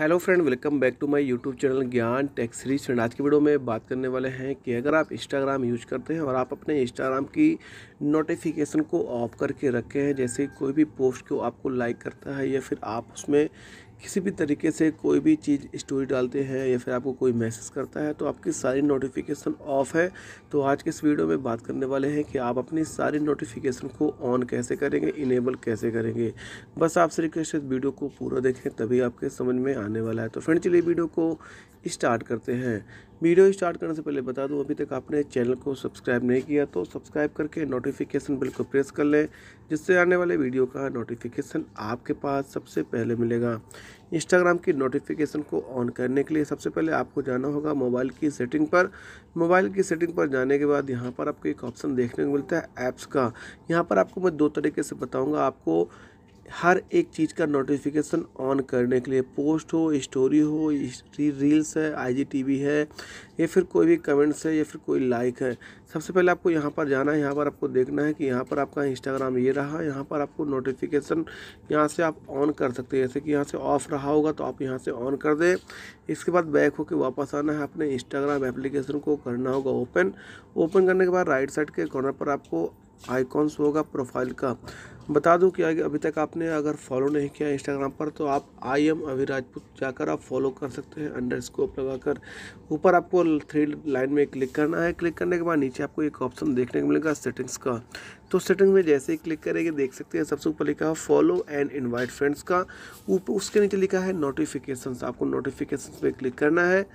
hello friend welcome back to my YouTube channel Gyan tech series friend आज की video में बात करने वाले हैं कि अगर आप इंस्टाग्राम यूज करते हैं और आप अपने इंस्टाग्राम की नोटिफिकेशन को ऑफ करके रखे हैं जैसे कोई भी पोस्ट को आपको लाइक करता है या फिर आप उसमें किसी भी तरीके से कोई भी चीज़ स्टोरी डालते हैं या फिर आपको कोई मैसेज करता है तो आपकी सारी नोटिफिकेशन ऑफ है तो आज के इस वीडियो में बात करने वाले हैं कि आप अपनी सारी नोटिफिकेशन को ऑन कैसे करेंगे इनेबल कैसे करेंगे बस आपसे रिक्वेस्ट है वीडियो को पूरा देखें तभी आपके समझ में आने वाला है तो फ्रेंड चलिए वीडियो को स्टार्ट करते हैं वीडियो स्टार्ट करने से पहले बता दूं अभी तक आपने चैनल को सब्सक्राइब नहीं किया तो सब्सक्राइब करके नोटिफिकेशन बिल को प्रेस कर लें जिससे आने वाले वीडियो का नोटिफिकेशन आपके पास सबसे पहले मिलेगा इंस्टाग्राम की नोटिफिकेशन को ऑन करने के लिए सबसे पहले आपको जाना होगा मोबाइल की सेटिंग पर मोबाइल की सेटिंग पर जाने के बाद यहाँ पर आपको एक ऑप्शन देखने को मिलता है ऐप्स का यहाँ पर आपको मैं दो तरीके से बताऊँगा आपको हर एक चीज़ का नोटिफिकेशन ऑन करने के लिए पोस्ट हो स्टोरी हो रील्स है आईजीटीवी है या फिर कोई भी कमेंट्स है या फिर कोई लाइक है सबसे पहले आपको यहाँ पर जाना है यहाँ पर आपको देखना है कि यहाँ पर आपका इंस्टाग्राम ये रहा यहाँ पर आपको नोटिफिकेशन यहाँ से आप ऑन कर सकते हैं जैसे कि यहाँ से ऑफ़ रहा होगा तो आप यहाँ से ऑन कर दें इसके बाद बैक होकर वापस आना है अपने इंस्टाग्राम एप्लीकेशन को करना होगा ओपन ओपन करने के बाद राइट साइड के कॉर्नर पर आपको आइकॉन्स होगा प्रोफाइल का बता दूं कि अभी तक आपने अगर फॉलो नहीं किया इंस्टाग्राम पर तो आप आई एम अभी राजपूत जाकर आप फॉलो कर सकते हैं अंडर स्कोप लगाकर ऊपर आपको थ्री लाइन में क्लिक करना है क्लिक करने के बाद नीचे आपको एक ऑप्शन देखने को मिलेगा सेटिंग्स का तो सेटिंग्स में जैसे ही क्लिक करेंगे देख सकते हैं सबसे ऊपर लिखा है फॉलो एंड इन्वाइट फ्रेंड्स का ऊपर उसके नीचे लिखा है नोटिफिकेशन आपको नोटिफिकेशन में क्लिक करना है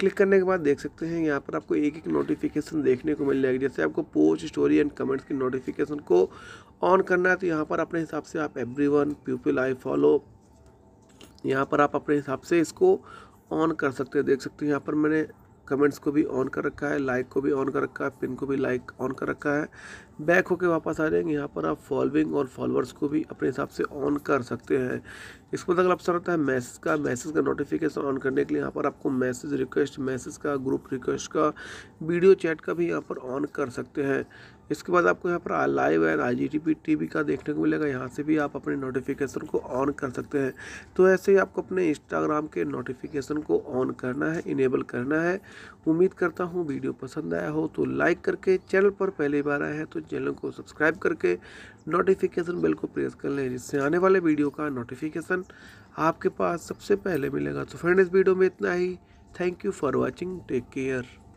क्लिक करने के बाद देख सकते हैं यहाँ पर आपको एक एक नोटिफिकेशन देखने को मिल जाएगी जैसे आपको पोस्ट स्टोरी एंड कमेंट्स की नोटिफिकेशन को ऑन करना है तो यहाँ पर अपने हिसाब से आप everyone people I follow यहाँ पर आप अपने हिसाब से इसको ऑन कर सकते हैं देख सकते हैं यहाँ पर मैंने कमेंट्स को भी ऑन कर रखा है लाइक को भी ऑन कर रखा है पिन को भी लाइक ऑन कर रखा है बैक होके वापस आ जाएंगे यहाँ पर आप फॉलोइंग और फॉलोअर्स को भी अपने हिसाब से ऑन कर सकते हैं इसके बाद अगला ऑप्शन होता है मैसेज का मैसेज का नोटिफिकेशन ऑन करने के लिए यहाँ पर आपको मैसेज रिक्वेस्ट मैसेज का ग्रुप रिक्वेस्ट का वीडियो चैट का भी यहाँ पर ऑन कर सकते हैं इसके बाद आपको यहाँ पर लाइव एंड आई जी का देखने को मिलेगा यहाँ से भी आप अपने नोटिफिकेशन को ऑन कर सकते हैं तो ऐसे ही आपको अपने इंस्टाग्राम के नोटिफिकेशन को ऑन करना है इनेबल करना है उम्मीद करता हूँ वीडियो पसंद आया हो तो लाइक करके चैनल पर पहली बार आए हैं तो चैनल को सब्सक्राइब करके नोटिफिकेशन बेल को प्रेस कर लें जिससे आने वाले वीडियो का नोटिफिकेशन आपके पास सबसे पहले मिलेगा तो फ्रेंड इस वीडियो में इतना ही thank you for watching take care